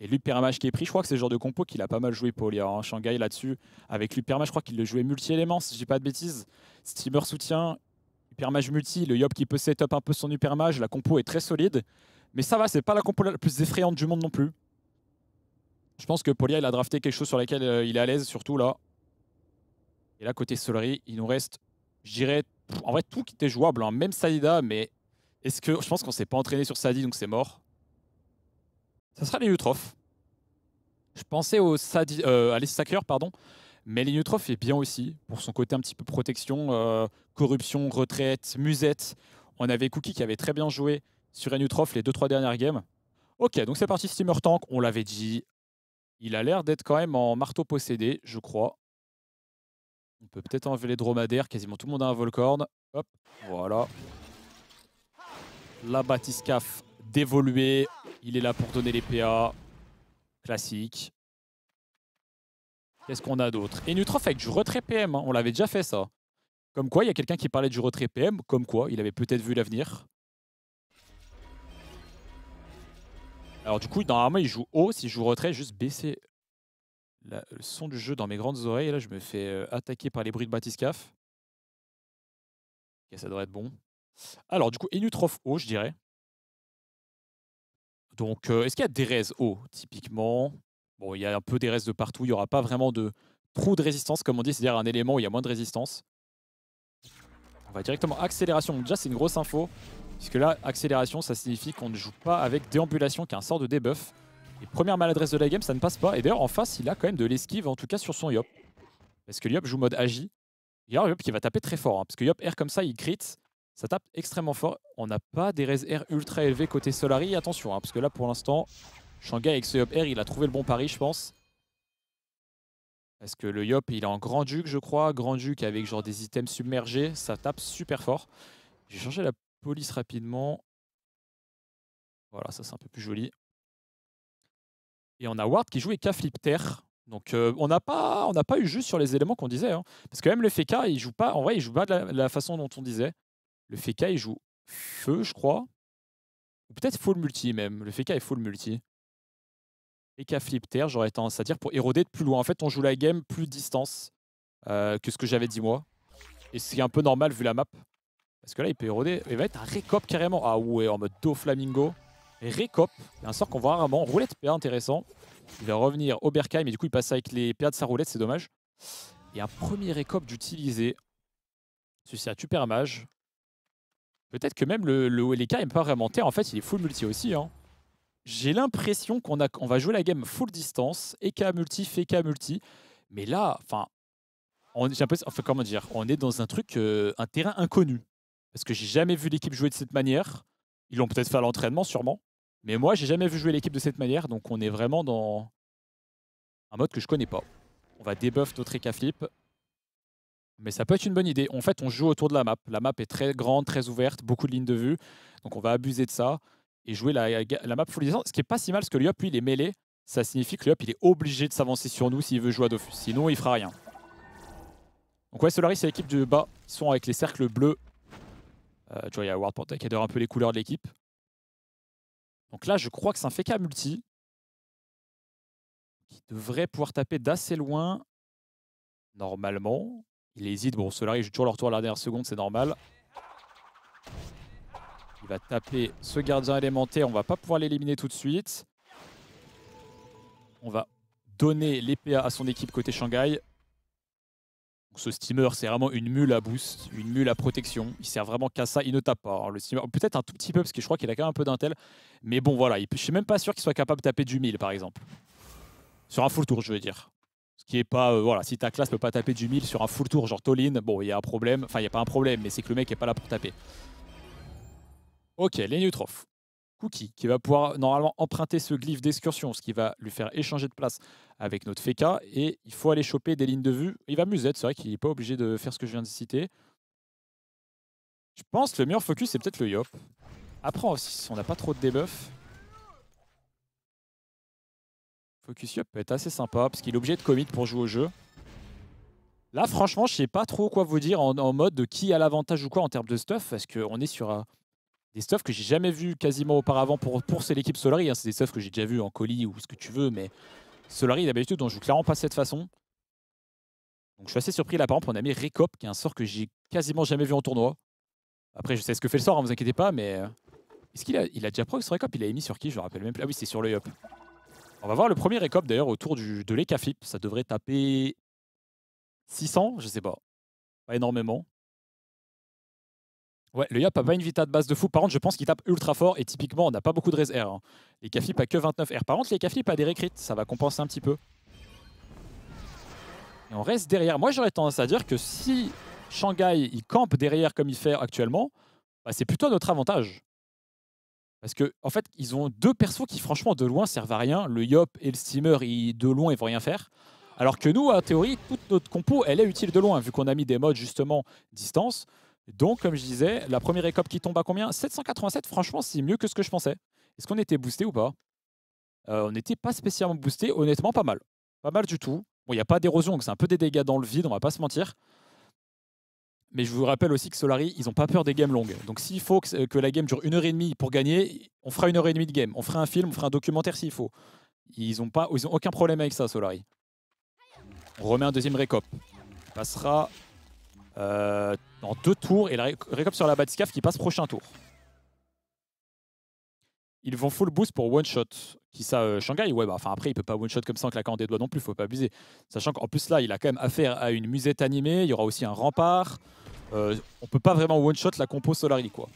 Et l'Upermage qui est pris, je crois que c'est le genre de compo qu'il a pas mal joué, Polia, en hein. Shanghai là-dessus. Avec l'Upermage je crois qu'il le jouait multi-éléments, si je dis pas de bêtises. Steamer soutien, Hypermage multi, le Yop qui peut set un peu son Hypermage, la compo est très solide. Mais ça va, c'est pas la compo la plus effrayante du monde non plus. Je pense que Polia, il a drafté quelque chose sur laquelle euh, il est à l'aise, surtout là. Et là, côté Solary il nous reste, je dirais, en vrai, tout qui était jouable, hein. même Sadida, mais est-ce que je pense qu'on s'est pas entraîné sur Sadi, donc c'est mort ça sera les Je pensais au Sadi, à euh, pardon, mais les est bien aussi, pour son côté un petit peu protection, euh, corruption, retraite, musette. On avait Cookie qui avait très bien joué sur Enutrof les 2-3 dernières games. Ok, donc c'est parti Steamer Tank, on l'avait dit. Il a l'air d'être quand même en marteau possédé, je crois. On peut peut-être enlever les dromadaires, quasiment tout le monde a un Volcorn. Hop, voilà. La Batiscaf d'évoluer. Il est là pour donner les PA. Classique. Qu'est-ce qu'on a d'autre Et avec du retrait PM, hein. on l'avait déjà fait ça. Comme quoi, il y a quelqu'un qui parlait du retrait PM, comme quoi, il avait peut-être vu l'avenir. Alors du coup, normalement, il joue haut. Si je joue retrait, juste baisser le son du jeu dans mes grandes oreilles. Là, je me fais euh, attaquer par les bruits de Batiscaf. ça devrait être bon. Alors du coup, Enutrof haut, je dirais. Donc, euh, est-ce qu'il y a des raises haut typiquement Bon, il y a un peu des raises de partout. Il n'y aura pas vraiment de trou de résistance, comme on dit, c'est-à-dire un élément où il y a moins de résistance. On va directement accélération. Déjà, c'est une grosse info. Puisque là, accélération, ça signifie qu'on ne joue pas avec déambulation, qui est un sort de debuff. Et première maladresse de la game, ça ne passe pas. Et d'ailleurs, en face, il a quand même de l'esquive, en tout cas sur son Yop. Parce que Yop joue mode agi. a un Yop qui va taper très fort. Hein, parce que Yop air comme ça, il crit. Ça tape extrêmement fort. On n'a pas des res air ultra élevés côté Solari. Attention, hein, parce que là, pour l'instant, Shanghai avec ce Yop Air, il a trouvé le bon pari, je pense. Parce que le Yop, il est en Grand Duc, je crois. Grand Duc avec genre des items submergés. Ça tape super fort. J'ai changé la police rapidement. Voilà, ça c'est un peu plus joli. Et on a Ward qui joue avec Flip Terre. Donc euh, on n'a pas, pas eu juste sur les éléments qu'on disait. Hein. Parce que même le FK, il joue pas, en vrai, il joue pas de la façon dont on disait. Le Feka, il joue feu, je crois. Ou peut-être full multi même. Le Feka est full multi. Feka flip terre, j'aurais tendance à dire, pour éroder de plus loin. En fait, on joue la game plus distance euh, que ce que j'avais dit moi. Et c'est un peu normal vu la map. Parce que là, il peut éroder. Il va être un récop carrément. Ah ouais, en mode Do Flamingo. y a un sort qu'on voit rarement. Roulette PA intéressant. Il va revenir au Berkai, mais du coup, il passe avec les PA de sa roulette, c'est dommage. Et un premier récop d'utiliser. Celui-ci a mage. Peut-être que même le, le OLK pas vraiment terre. En fait, il est full multi aussi. Hein. J'ai l'impression qu'on va jouer la game full distance, EK multi, FK e multi. Mais là, enfin, on, enfin, comment dire, on est dans un truc, euh, un terrain inconnu. Parce que j'ai jamais vu l'équipe jouer de cette manière. Ils l'ont peut-être fait à l'entraînement, sûrement. Mais moi, j'ai jamais vu jouer l'équipe de cette manière. Donc on est vraiment dans un mode que je connais pas. On va débuff notre EK flip. Mais ça peut être une bonne idée. En fait, on joue autour de la map. La map est très grande, très ouverte, beaucoup de lignes de vue. Donc on va abuser de ça et jouer la, map full Ce qui est pas si mal parce que le lui, il est mêlé. Ça signifie que le il est obligé de s'avancer sur nous s'il veut jouer à Dofus. Sinon, il fera rien. Donc ouais, Solaris et l'équipe du bas Ils sont avec les cercles bleus. Euh, tu vois, il y a Ward qui adore un peu les couleurs de l'équipe. Donc là, je crois que c'est un FK multi qui devrait pouvoir taper d'assez loin, normalement. Il hésite. Bon, Solari joue toujours leur tour à la dernière seconde, c'est normal. Il va taper ce gardien élémentaire. On va pas pouvoir l'éliminer tout de suite. On va donner l'épée à son équipe côté Shanghai. ce steamer, c'est vraiment une mule à boost, une mule à protection. Il sert vraiment qu'à ça. Il ne tape pas. Hein, le steamer, peut-être un tout petit peu, parce que je crois qu'il a quand même un peu d'intel. Mais bon, voilà. Je suis même pas sûr qu'il soit capable de taper du 1000, par exemple. Sur un full tour, je veux dire. Ce qui est pas. Euh, voilà, si ta classe peut pas taper du 1000 sur un full tour, genre Tolin, bon, il y a un problème. Enfin, il n'y a pas un problème, mais c'est que le mec est pas là pour taper. Ok, les neutroph. Cookie, qui va pouvoir normalement emprunter ce glyphe d'excursion, ce qui va lui faire échanger de place avec notre Feka. Et il faut aller choper des lignes de vue. Il va musette, c'est vrai qu'il n'est pas obligé de faire ce que je viens de citer. Je pense que le meilleur focus, c'est peut-être le Yop. Après, si on n'a pas trop de debuffs... Focus Yup peut être assez sympa parce qu'il est obligé de commit pour jouer au jeu. Là, franchement, je sais pas trop quoi vous dire en, mode de qui a l'avantage ou quoi en termes de stuff parce qu'on est sur euh, des stuffs que j'ai jamais vu quasiment auparavant pour, pour l'équipe Solari. Hein. C'est des stuffs que j'ai déjà vu en colis ou ce que tu veux, mais Solari, d'habitude, on joue clairement pas de cette façon. Donc je suis assez surpris. Là, par exemple, on a mis Recop, qui est un sort que j'ai quasiment jamais vu en tournoi. Après, je sais ce que fait le sort, ne hein, vous inquiétez pas, mais... Euh, est-ce qu'il a, a déjà proc sur Recop Il l'a émis sur qui Je me rappelle même plus. Ah oui, c'est sur le Yup. On va voir le premier récop d'ailleurs autour de l'Ecaflip. Ça devrait taper 600, je sais pas. Pas énormément. Ouais, le Yap a pas une vita de base de fou. Par contre, je pense qu'il tape ultra fort et typiquement, on n'a pas beaucoup de res R. Hein. Les a que 29 R. Par contre, les a des récrites, ça va compenser un petit peu. Et on reste derrière. Moi, j'aurais tendance à dire que si Shanghai, il campe derrière comme il fait actuellement, bah, c'est plutôt notre avantage. Parce que en fait, ils ont deux persos qui, franchement, de loin, servent à rien. Le Yop et le Steamer, ils, de loin, ils vont rien faire. Alors que nous, en théorie, toute notre compo, elle est utile de loin, vu qu'on a mis des modes, justement, distance. Donc, comme je disais, la première écope qui tombe à combien 787, franchement, c'est mieux que ce que je pensais. Est-ce qu'on était boosté ou pas euh, On n'était pas spécialement boosté, honnêtement, pas mal. Pas mal du tout. Bon, il n'y a pas d'érosion, donc c'est un peu des dégâts dans le vide, on va pas se mentir. Mais je vous rappelle aussi que Solari, ils n'ont pas peur des games longues. Donc s'il faut que, la game dure une heure et demie pour gagner, on fera une heure et demie de game. On fera un film, on fera un documentaire s'il faut. Ils n'ont aucun problème avec ça, Solari. On remet un deuxième récop. Il passera euh, en deux tours et la sur la Batscaf qui passe prochain tour. Ils vont full boost pour one shot. Qui ça, euh, Shanghai Ouais, bah, enfin après, il peut pas one shot comme ça en claquant des doigts non plus, il faut pas abuser. Sachant qu'en plus là, il a quand même affaire à une musette animée, il y aura aussi un rempart. Euh, on peut pas vraiment one-shot la compo Solari quoi.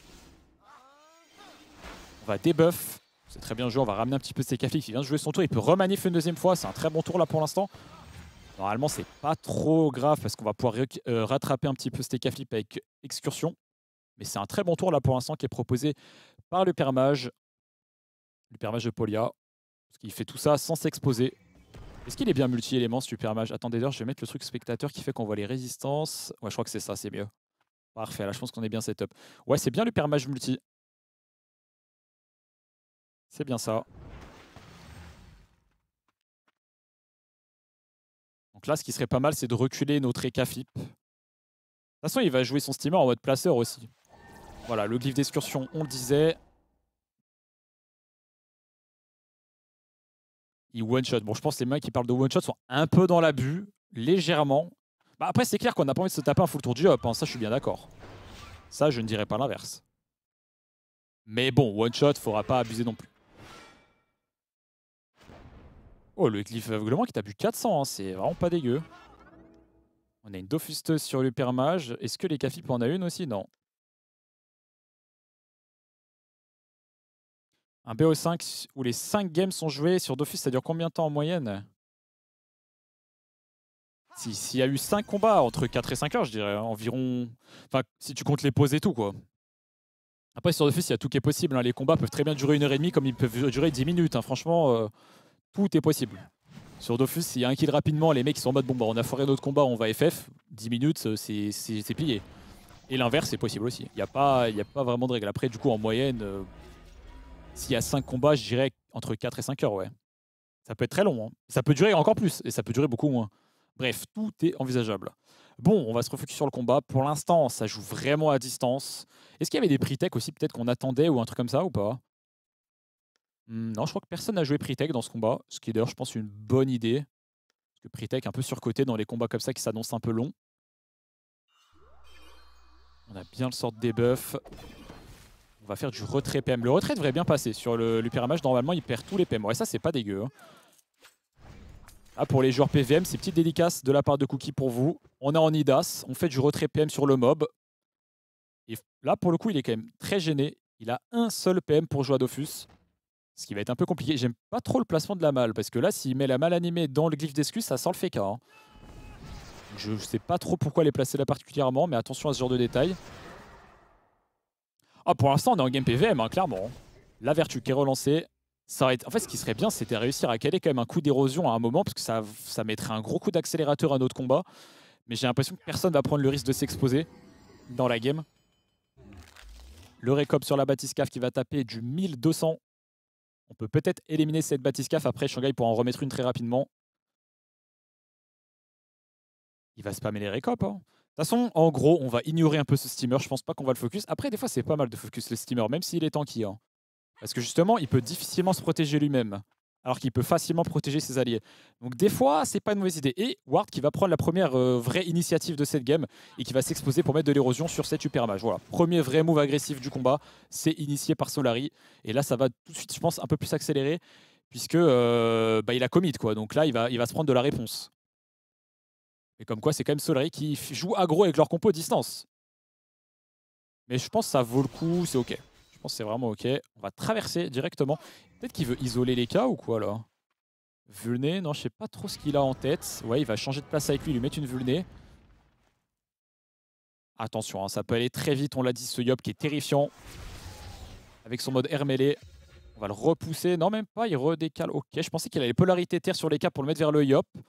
On va débuff, c'est très bien joué, on va ramener un petit peu Stekaflip. il vient de jouer son tour, il peut remanif une deuxième fois, c'est un très bon tour là pour l'instant. Normalement c'est pas trop grave parce qu'on va pouvoir euh, rattraper un petit peu Stekaflip avec Excursion. Mais c'est un très bon tour là pour l'instant qui est proposé par le Permage. Le Permage de Polia. Parce qu'il fait tout ça sans s'exposer. Est-ce qu'il est bien multi élément ce permage Attendez d'ailleurs, je vais mettre le truc spectateur qui fait qu'on voit les résistances. Ouais, je crois que c'est ça, c'est mieux. Parfait, là je pense qu'on est bien setup. Ouais, c'est bien le permage multi. C'est bien ça. Donc là, ce qui serait pas mal, c'est de reculer notre Ekafip. De toute façon, il va jouer son steamer en mode placeur aussi. Voilà, le glyphe d'excursion, on le disait. Il one-shot. Bon, je pense que les mecs qui parlent de one-shot sont un peu dans l'abus, légèrement. Bah après, c'est clair qu'on n'a pas envie de se taper un full tour du hop, hein, Ça, je suis bien d'accord. Ça, je ne dirais pas l'inverse. Mais bon, one shot, faudra pas abuser non plus. Oh, le Cliff aveuglement qui t'a bu 400, hein, c'est vraiment pas dégueu. On a une Dofusteuse sur le Permage. Est-ce que les Cafip en a une aussi Non. Un BO5 où les 5 games sont joués sur Dofus, ça dure combien de temps en moyenne s'il y a eu 5 combats entre 4 et 5 heures, je dirais, environ. Enfin, si tu comptes les pauses et tout, quoi. Après, sur Dofus, il y a tout qui est possible. Hein, les combats peuvent très bien durer une heure et demie comme ils peuvent durer 10 minutes. Hein. Franchement, euh, tout est possible. Sur Dofus, s'il y a un kill rapidement, les mecs sont en mode bon, bah, on a foiré notre combat, on va FF, 10 minutes, euh, c'est plié. Et l'inverse, c'est possible aussi. Il n'y a, pas, y a pas vraiment de règle. Après, du coup, en moyenne, euh, s'il y a 5 combats, je dirais entre 4 et 5 heures, ouais. Ça peut être très long. Hein. Ça peut durer encore plus, et ça peut durer beaucoup moins. Bref, tout est envisageable. Bon, on va se refocuser sur le combat. Pour l'instant, ça joue vraiment à distance. Est-ce qu'il y avait des pre aussi, peut-être qu'on attendait ou un truc comme ça ou pas hmm, Non, je crois que personne n'a joué pre-tech dans ce combat, ce qui d'ailleurs, je pense, une bonne idée. Parce que pre-tech un peu surcoté dans les combats comme ça qui s'annoncent un peu longs. On a bien le sort de debuff. On va faire du retrait PM. Le retrait devrait bien passer. Sur le, normalement, il perd tous les PM. Ouais, ça, c'est pas dégueu. Hein. Ah, pour les joueurs PVM, c'est petite dédicace de la part de Cookie pour vous. On est en IDAS, on fait du retrait PM sur le mob. Et là, pour le coup, il est quand même très gêné. Il a un seul PM pour jouer à Dofus, ce qui va être un peu compliqué. J'aime pas trop le placement de la malle, parce que là, s'il met la malle animée dans le glyph d'escus, ça sent le FK. Hein. Je sais pas trop pourquoi les placer là particulièrement, mais attention à ce genre de détails. Ah, pour l'instant, on est en game PVM, hein, clairement. Hein. La vertu qui est relancée, en fait, ce qui serait bien, c'était réussir à caler quand même un coup d'érosion à un moment, parce que ça, mettrait un gros coup d'accélérateur à notre combat. Mais j'ai l'impression que personne va prendre le risque de s'exposer dans la game. Le récop sur la Batiscaf qui va taper du 1200. On peut peut-être éliminer cette Batiscaf. Après, Shanghai pourra en remettre une très rapidement. Il va spammer les récops. Hein. De toute façon, en gros, on va ignorer un peu ce steamer. Je pense pas qu'on va le focus. Après, des fois, c'est pas mal de focus le steamer, même s'il est tanky. Hein. Parce que justement, il peut difficilement se protéger lui-même, alors qu'il peut facilement protéger ses alliés. Donc des fois, c'est pas une mauvaise idée. Et Ward qui va prendre la première euh, vraie initiative de cette game et qui va s'exposer pour mettre de l'érosion sur cette super Voilà, premier vrai move agressif du combat, c'est initié par Solari. Et là, ça va tout de suite, je pense, un peu plus accéléré, puisque euh, bah, il a commit, quoi. Donc là, il va, il va se prendre de la réponse. Et comme quoi, c'est quand même Solari qui joue aggro avec leur compo distance. Mais je pense que ça vaut le coup, c'est ok c'est vraiment ok. On va traverser directement. Peut-être qu'il veut isoler les cas ou quoi là Vulné, non, je sais pas trop ce qu'il a en tête. Ouais, il va changer de place avec lui, lui met une Vulné. Attention, hein, ça peut aller très vite, on l'a dit, ce Yop qui est terrifiant. Avec son mode Hermélé on va le repousser. Non, même pas, il redécale. Ok, je pensais qu'il allait polarité terre sur les cas pour le mettre vers le Yop. De toute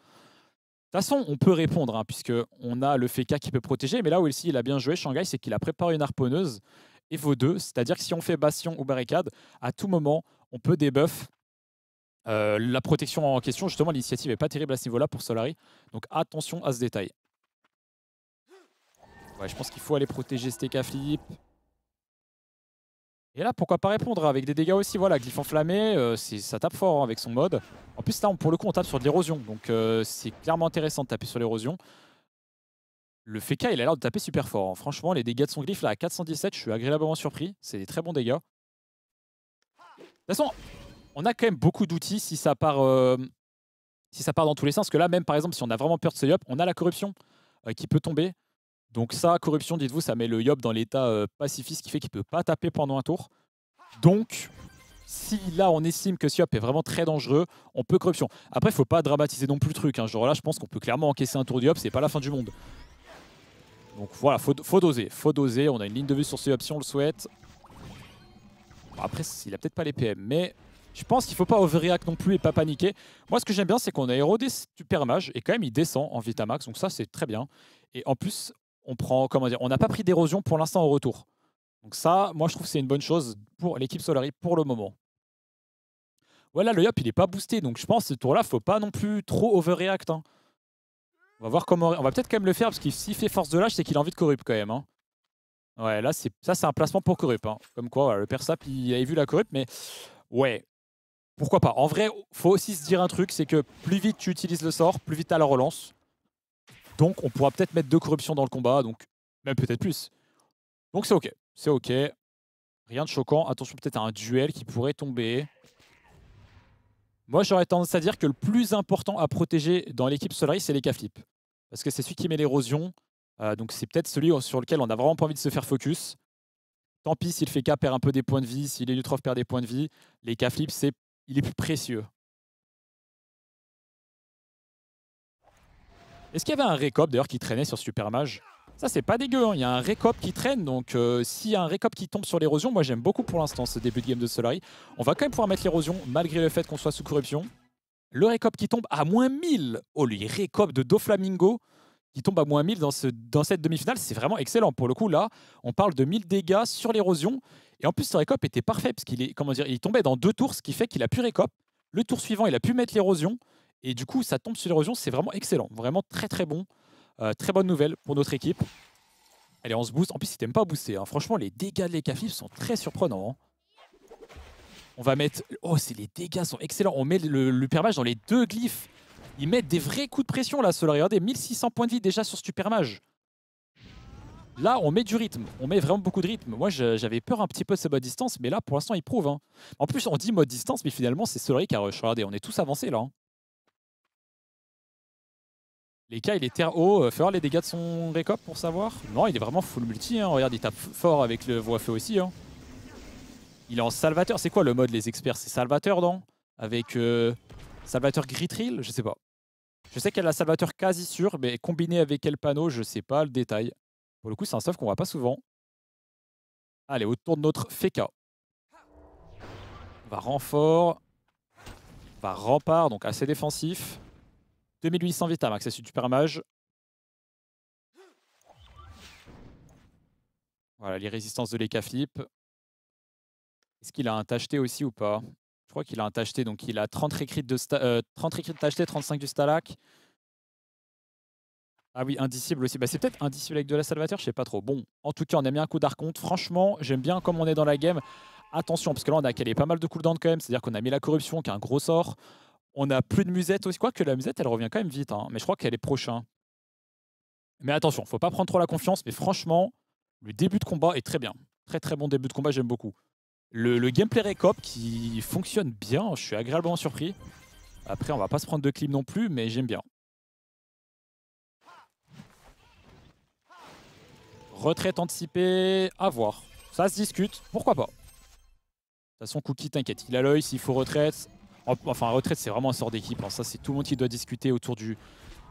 façon, on peut répondre, hein, puisque on a le Feka qui peut protéger, mais là où il a bien joué, Shanghai, c'est qu'il a préparé une harponneuse et vaut deux. C'est-à-dire que si on fait bastion ou barricade, à tout moment, on peut débuff euh, la protection en question. Justement, l'initiative n'est pas terrible à ce niveau-là pour Solari. Donc attention à ce détail. je pense qu'il faut aller protéger TK Flip. Et là, pourquoi pas répondre avec des dégâts aussi Voilà, Glyph enflammé, euh, ça tape fort hein, avec son mode. En plus, là, pour le coup, on tape sur de l'érosion. Donc, euh, c'est clairement intéressant de taper sur l'érosion. Le Feka, il a l'air de taper super fort. Hein. Franchement, les dégâts de son glyphe là à 417, je suis agréablement surpris. C'est des très bons dégâts. De toute façon, on a quand même beaucoup d'outils si ça part euh, si ça part dans tous les sens. Parce que là, même par exemple, si on a vraiment peur de ce Yop, on a la corruption euh, qui peut tomber. Donc ça, corruption, dites-vous, ça met le Yop dans l'état euh, pacifiste, qui fait qu'il peut pas taper pendant un tour. Donc, si là on estime que ce Yop est vraiment très dangereux, on peut corruption. Après, il ne faut pas dramatiser non plus le truc. Hein. Genre là, je pense qu'on peut clairement encaisser un tour de Yop, c'est pas la fin du monde. Donc voilà, faut, faut doser, faut doser. On a une ligne de vue sur ces si on le souhaite. après, il a peut-être pas les PM, mais je pense qu'il faut pas overreact non plus et pas paniquer. Moi, ce que j'aime bien, c'est qu'on a érodé Super Mage et quand même, il descend en Vitamax. Donc ça, c'est très bien. Et en plus, on prend, comment dire, on n'a pas pris d'érosion pour l'instant au retour. Donc ça, moi, je trouve que c'est une bonne chose pour l'équipe Solari pour le moment. Voilà, le Yop, il n'est pas boosté. Donc je pense que ce tour-là, faut pas non plus trop overreact. Hein. On va voir comment... On va peut-être quand même le faire, parce qu'il s'il fait force de lâche, c'est qu'il a envie de corrupt quand même. Hein. Ouais, là, ça, c'est un placement pour corrupt. Hein. Comme quoi, le Persap, il avait vu la corrupt, mais... Ouais, pourquoi pas. En vrai, faut aussi se dire un truc, c'est que plus vite tu utilises le sort, plus vite as la relance. Donc, on pourra peut-être mettre deux corruptions dans le combat, donc même peut-être plus. Donc, c'est OK. C'est OK. Rien de choquant. Attention peut-être à un duel qui pourrait tomber. Moi, j'aurais tendance à dire que le plus important à protéger dans l'équipe Solaris, c'est les k Parce que c'est celui qui met l'érosion. Euh, donc, c'est peut-être celui sur lequel on n'a vraiment pas envie de se faire focus. Tant pis s'il fait K perd un peu des points de vie, S'il si Lenutroph perd des points de vie. Les K c'est, il est plus précieux. Est-ce qu'il y avait un récop d'ailleurs qui traînait sur Supermage ça, c'est pas dégueu. Hein. Il y a un récop qui traîne. Donc, si euh, s'il y a un récop qui tombe sur l'érosion, moi, j'aime beaucoup pour l'instant ce début de game de Solari. On va quand même pouvoir mettre l'érosion, malgré le fait qu'on soit sous corruption. Le récop qui tombe à moins 1000. Oh, lui, récop de Doflamingo qui tombe à moins 1000 dans, ce, dans cette demi-finale. C'est vraiment excellent. Pour le coup, là, on parle de 1000 dégâts sur l'érosion. Et en plus, ce récop était parfait, parce qu'il est, comment dire, il tombait dans deux tours, ce qui fait qu'il a pu récop. Le tour suivant, il a pu mettre l'érosion. Et du coup, ça tombe sur l'érosion. C'est vraiment excellent. Vraiment très, très bon. Euh, très bonne nouvelle pour notre équipe. Allez, on se booste. En plus, il t'aimes pas booster. Hein, franchement, les dégâts de l'Ekafif sont très surprenants. Hein. On va mettre... Oh, les dégâts sont excellents. On met le, le Permage dans les deux glyphes. Ils mettent des vrais coups de pression, là, Solar. Regardez, 1600 points de vie déjà sur ce Permage. Là, on met du rythme. On met vraiment beaucoup de rythme. Moi, j'avais peur un petit peu de ce mode distance, mais là, pour l'instant, il prouve. Hein. En plus, on dit mode distance, mais finalement, c'est Solari qui a rush. Regardez, on est tous avancés, là. Les cas, il est terre haut. Euh, faire les dégâts de son récop pour savoir Non, il est vraiment full multi. Hein. Regarde, il tape fort avec le voie feu aussi. Hein. Il est en salvateur. C'est quoi le mode, les experts C'est salvateur, non Avec euh, salvateur Gritril Je sais pas. Je sais qu'elle a salvateur quasi sûr, mais combiné avec quel panneau, je sais pas le détail. Pour le coup, c'est un stuff qu'on voit pas souvent. Allez, autour de notre Feka. va renfort. va rempart, donc assez défensif. 2800 Vitamax, c'est super mage. Voilà, les résistances de l'Ekaflip. Est-ce qu'il a un tacheté aussi ou pas Je crois qu'il a un tacheté, donc il a 30 récrits de, 30 euh, de tacheté, 35 du Stalak. Ah oui, indicible aussi. Bah, c'est peut-être indicible avec de la Salvateur, je sais pas trop. Bon, en tout cas, on a mis un coup d'arconte. Franchement, j'aime bien comme on est dans la game. Attention, parce que là, on a calé pas mal de cooldowns quand même. C'est-à-dire qu'on a mis la corruption, qui est un gros sort. On n'a plus de musette aussi. Que la musette, elle revient quand même vite. Hein, mais je crois qu'elle est prochain. Mais attention, faut pas prendre trop la confiance. Mais franchement, le début de combat est très bien. Très très bon début de combat, j'aime beaucoup. Le, gameplay récop qui fonctionne bien, je suis agréablement surpris. Après, on va pas se prendre de clip non plus, mais j'aime bien. Retraite anticipée, à voir. Ça se discute, pourquoi pas. De toute façon, Cookie, t'inquiète, il a l'œil. S'il faut retraite, Enfin, retraite, c'est vraiment un sort d'équipe. Hein. Ça, c'est tout le monde qui doit discuter autour du.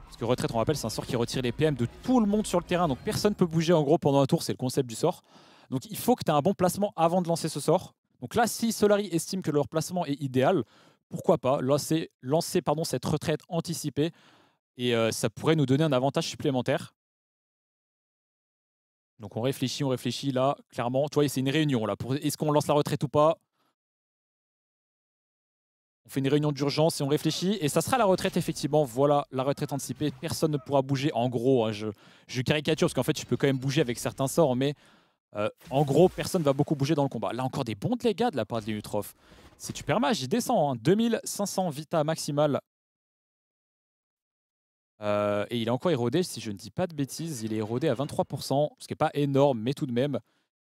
Parce que retraite, on rappelle, c'est un sort qui retire les PM de tout le monde sur le terrain. Donc personne ne peut bouger en gros pendant un tour. C'est le concept du sort. Donc il faut que tu aies un bon placement avant de lancer ce sort. Donc là, si Solari estime que leur placement est idéal, pourquoi pas lancer, lancer pardon, cette retraite anticipée et euh, ça pourrait nous donner un avantage supplémentaire. Donc on réfléchit, on réfléchit là, clairement. Tu vois, c'est une réunion là. Est-ce qu'on lance la retraite ou pas on fait une réunion d'urgence et on réfléchit. Et ça sera la retraite, effectivement. Voilà, la retraite anticipée. Personne ne pourra bouger. En gros, hein, je, caricature parce qu'en fait, je peux quand même bouger avec certains sorts. Mais euh, en gros, personne ne va beaucoup bouger dans le combat. Là, encore des bons les gars de la part de Si C'est super mage, il descend. 2500 hein. vita maximale. Euh, et il est encore érodé, si je ne dis pas de bêtises. Il est érodé à 23%, ce qui n'est pas énorme, mais tout de même.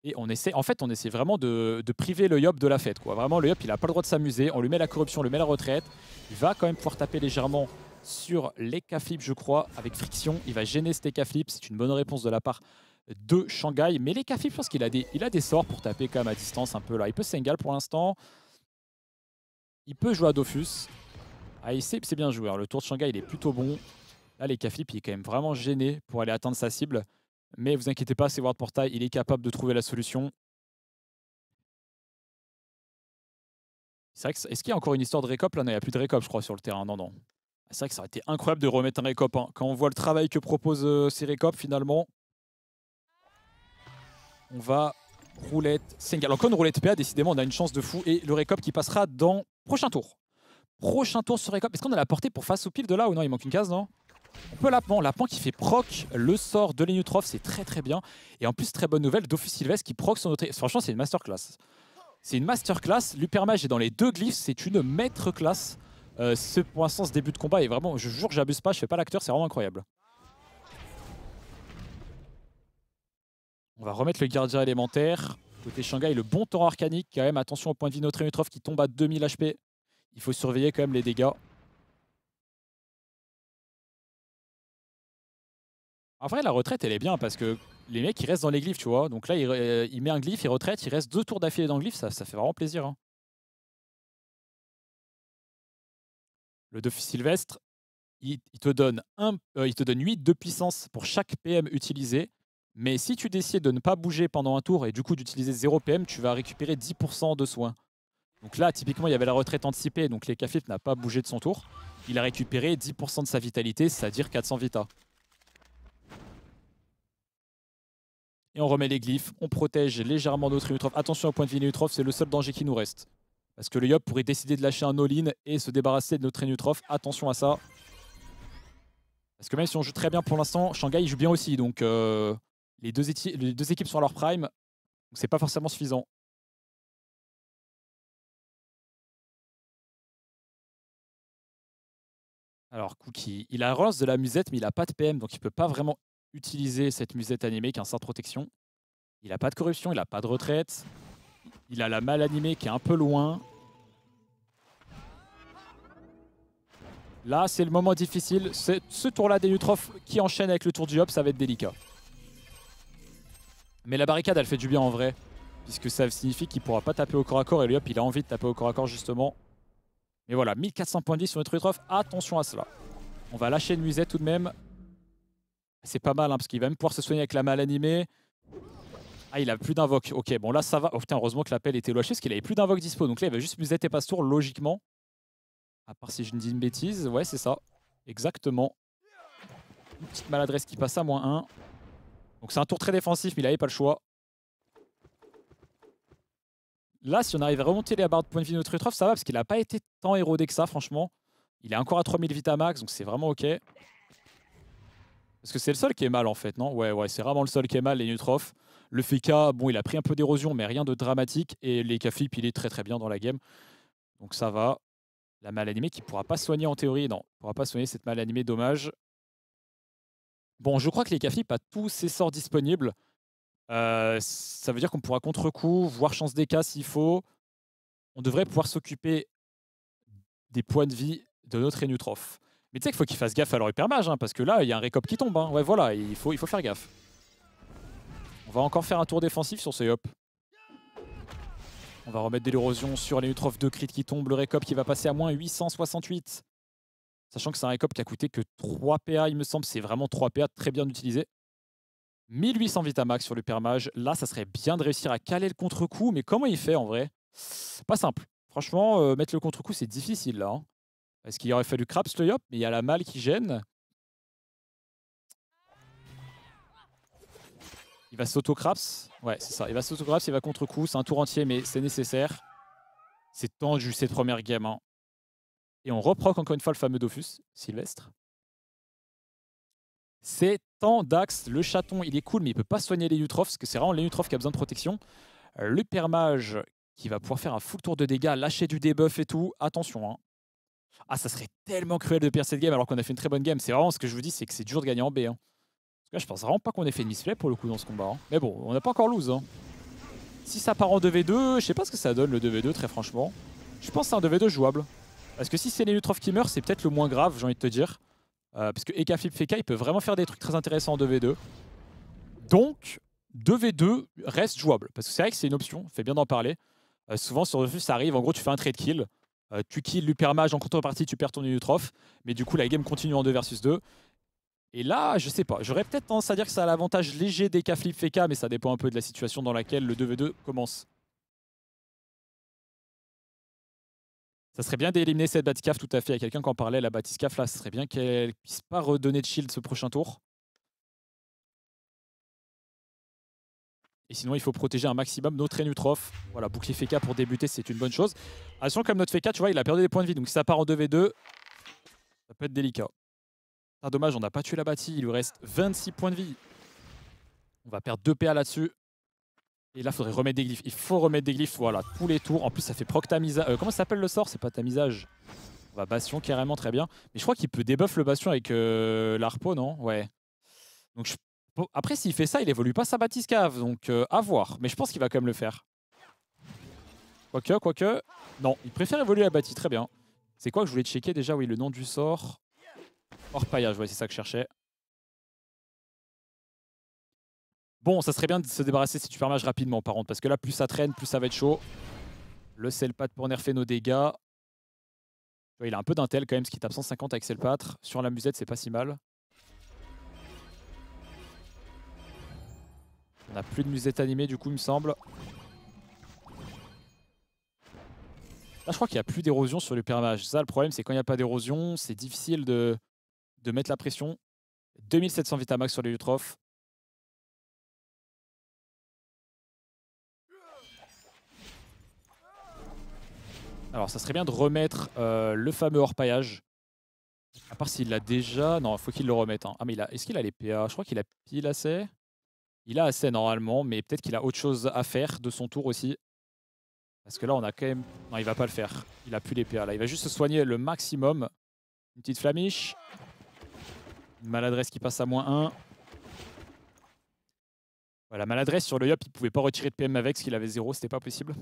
Et on essaie, en fait, on essaie vraiment de, priver le Yop de la fête. Quoi. Vraiment, le Yop, il n'a pas le droit de s'amuser. On lui met la corruption, on lui met la retraite. Il va quand même pouvoir taper légèrement sur les k je crois, avec friction. Il va gêner cet k C'est une bonne réponse de la part de Shanghai. Mais les k je pense qu'il a, des, a des sorts pour taper quand même à distance un peu là. Il peut Sengal pour l'instant. Il peut jouer à Dofus. Ah, c'est bien joué. Hein. le tour de Shanghai, il est plutôt bon. Là, les k il est quand même vraiment gêné pour aller atteindre sa cible. Mais vous inquiétez pas, c'est Ward Portail, il est capable de trouver la solution. est-ce qu'il y a encore une histoire de récop Là, non, il n'y a plus de recop, je crois, sur le terrain. Non, non. Ah, c'est vrai que ça aurait été incroyable de remettre un récop. Hein. Quand on voit le travail que proposent euh, ces finalement, on va roulette single. Encore une roulette PA, décidément, on a une chance de fou. Et le récop qui passera dans prochain tour. Prochain tour sur recop. Est-ce qu'on a la portée pour face au pile de là ou non Il manque une case, non on peut Lapin, Lapin qui fait proc le sort de l'Enutroph, c'est très très bien. Et en plus, très bonne nouvelle, Dofus Sylvestre qui proc son autre... Franchement, c'est une masterclass. C'est une masterclass, l'Upermage est dans les deux glyphes, c'est une maître classe. Euh, ce pour l'instant, ce début de combat est vraiment, je jure, j'abuse pas, je fais pas l'acteur, c'est vraiment incroyable. On va remettre le gardien élémentaire. Côté Shanghai, le bon temps arcanique, quand même, attention au point de vie notre qui tombe à 2000 HP. Il faut surveiller quand même les dégâts. En vrai, la retraite, elle est bien parce que les mecs, ils restent dans les glyphes, tu vois. Donc là, il, euh, met un glyphe, il retraite, il reste deux tours d'affilée dans le glyphe, ça, ça fait vraiment plaisir. Hein. Le Dofus Sylvestre, il, te donne 8 euh, de puissance pour chaque PM utilisé. Mais si tu décides de ne pas bouger pendant un tour et du coup d'utiliser 0 PM, tu vas récupérer 10% de soins. Donc là, typiquement, il y avait la retraite anticipée, donc les n'a pas bougé de son tour. Il a récupéré 10% de sa vitalité, c'est-à-dire 400 Vita. on remet les glyphes, on protège légèrement notre Nutroph. Attention au point de vie Inutrov, c'est le seul danger qui nous reste. Parce que le Yop pourrait décider de lâcher un all-in et se débarrasser de notre Nutroph. Attention à ça. Parce que même si on joue très bien pour l'instant, Shanghai joue bien aussi. Donc euh, les, deux équipes sont à leur prime. Donc c'est pas forcément suffisant. Alors Cookie, il a relance de la musette mais il a pas de PM donc il peut pas vraiment utiliser cette musette animée qui est un sort de protection. Il n'a pas de corruption, il n'a pas de retraite. Il a la mal animée qui est un peu loin. Là, c'est le moment difficile. c'est Ce tour-là des qui enchaîne avec le tour du Hop, ça va être délicat. Mais la barricade, elle fait du bien en vrai. Puisque ça signifie qu'il pourra pas taper au corps à corps. Et le Hop, il a envie de taper au corps à corps, justement. Mais voilà, 1400 points de vie sur notre Attention à cela. On va lâcher une musette tout de même. C'est pas mal, hein, parce qu'il va même pouvoir se soigner avec la mal animée. Ah, il a plus d'invoque. Ok, bon là ça va. Oh putain, heureusement que l'appel était lâché, parce qu'il avait plus d'invoque dispo. Donc là, il va juste muser et passe-tour, logiquement. À part si je ne dis une bêtise. Ouais, c'est ça. Exactement. Une petite maladresse qui passe à moins 1. Donc c'est un tour très défensif, mais il n'avait pas le choix. Là, si on arrive à remonter les barres de points de vie de notre Utrof, ça va, parce qu'il n'a pas été tant érodé que ça, franchement. Il est encore à 3000 max, donc c'est vraiment ok. Parce que c'est le seul qui est mal en fait, non Ouais, ouais, c'est vraiment le sol qui est mal, les Nutrof. Le Fika, bon, il a pris un peu d'érosion, mais rien de dramatique. Et les Kafip, il est très très bien dans la game. Donc ça va. La malanimée animée qui pourra pas soigner en théorie, non, pourra pas soigner cette malanimée, dommage. Bon, je crois que les Kafip a tous ses sorts disponibles. Euh, ça veut dire qu'on pourra contre-coup, voire chance des cas s'il faut. On devrait pouvoir s'occuper des points de vie de notre Enutroph. Il tu sais qu'il faut qu'il fasse gaffe à leur hypermage, hein, parce que là, il y a un récop qui tombe. Hein. Ouais, voilà, il faut, il faut faire gaffe. On va encore faire un tour défensif sur ce hop. On va remettre de l'érosion sur les utrophes de crit qui tombent, le récop qui va passer à moins 868. Sachant que c'est un récop qui a coûté que 3 PA, il me semble. C'est vraiment 3 PA très bien utilisé. 1800 Vitamax sur l'hypermage. Là, ça serait bien de réussir à caler le contre-coup, mais comment il fait en vrai Pas simple. Franchement, euh, mettre le contre-coup, c'est difficile là. Hein. Parce qu'il aurait fallu Craps le Yop, mais il y a la malle qui gêne. Il va s'auto-Craps. Ouais, c'est ça. Il va s'auto-Craps, il va contre-coup. C'est un tour entier, mais c'est nécessaire. C'est tendu cette première game. Hein. Et on reproque encore une fois le fameux Dofus, Sylvestre. C'est d'ax le chaton, il est cool, mais il ne peut pas soigner les Utrophs, parce que c'est vraiment les Utrophs qui a besoin de protection. Le Permage, qui va pouvoir faire un full tour de dégâts, lâcher du debuff et tout. Attention, hein. Ah, ça serait tellement cruel de perdre cette game alors qu'on a fait une très bonne game. C'est vraiment ce que je vous dis, c'est que c'est dur de gagner en B. Hein. Parce que je pense vraiment pas qu'on ait fait une misplay pour le coup dans ce combat. Hein. Mais bon, on n'a pas encore lose. Hein. Si ça part en 2v2, je sais pas ce que ça donne le 2v2 très franchement. Je pense que c'est un 2v2 jouable. Parce que si c'est Lenutrov qui meurt, c'est peut-être le moins grave, j'ai envie de te dire. Euh, parce que Eka Feka, il peut vraiment faire des trucs très intéressants en 2v2. Donc, 2v2 reste jouable. Parce que c'est vrai que c'est une option, fait bien d'en parler. Euh, souvent sur le Refus, ça arrive, en gros, tu fais un trade kill. Euh, tu kills l'Upermage, en contrepartie, tu perds ton Unitroph. Mais du coup, la game continue en 2 versus 2. Et là, je sais pas. J'aurais peut-être tendance à dire que ça a l'avantage léger des cas flip FK, mais ça dépend un peu de la situation dans laquelle le 2v2 commence. Ça serait bien d'éliminer cette Batiscaf tout à fait. Il y a quelqu'un qui en parlait, la Batiscaf là, ça serait bien qu'elle puisse pas redonner de shield ce prochain tour. Et sinon, il faut protéger un maximum notre Enutroph. Voilà, bouclier Feka pour débuter, c'est une bonne chose. Attention, comme notre Feka, tu vois, il a perdu des points de vie. Donc si ça part en 2v2, ça peut être délicat. un dommage, on n'a pas tué la bâtie. Il lui reste 26 points de vie. On va perdre 2 PA là-dessus. Et là, il faudrait remettre des glyphes. Il faut remettre des glyphes, voilà, tous les tours. En plus, ça fait proc euh, comment ça s'appelle le sort C'est pas tamisage. On va Bastion carrément, très bien. Mais je crois qu'il peut débuff le Bastion avec euh, l'Arpo, non Ouais. Donc je après, s'il fait ça, il évolue pas sa bâtisse cave, donc euh, à voir. Mais je pense qu'il va quand même le faire. Quoique, quoique... Non, il préfère évoluer la bâtisse, très bien. C'est quoi que je voulais checker déjà Oui, le nom du sort. Orpaillage, Je vois c'est ça que je cherchais. Bon, ça serait bien de se débarrasser si tu supermages rapidement, par contre, parce que là, plus ça traîne, plus ça va être chaud. Le Selpat pour nerfer nos dégâts. il a un peu d'intel quand même, ce qui tape 150 avec Selpatre. Sur la musette, c'est pas si mal. On n'a plus de musette animée du coup il me semble. Là je crois qu'il n'y a plus d'érosion sur le pyramage. Ça le problème c'est quand il n'y a pas d'érosion, c'est difficile de, de mettre la pression. 2700 Vitamax sur les Utrophes. Alors ça serait bien de remettre euh, le fameux orpaillage. À part s'il l'a déjà... Non, faut qu'il le remette. Hein. Ah mais il a... est-ce qu'il a les PA Je crois qu'il a pile assez. Il a assez normalement, mais peut-être qu'il a autre chose à faire de son tour aussi. Parce que là, on a quand même... Non, il va pas le faire. Il a plus les PA hein, là. Il va juste se soigner le maximum. Une petite flamiche. Une maladresse qui passe à moins 1. Voilà, maladresse sur le Yop, il pouvait pas retirer de PM avec, parce qu'il avait 0, c'était pas possible.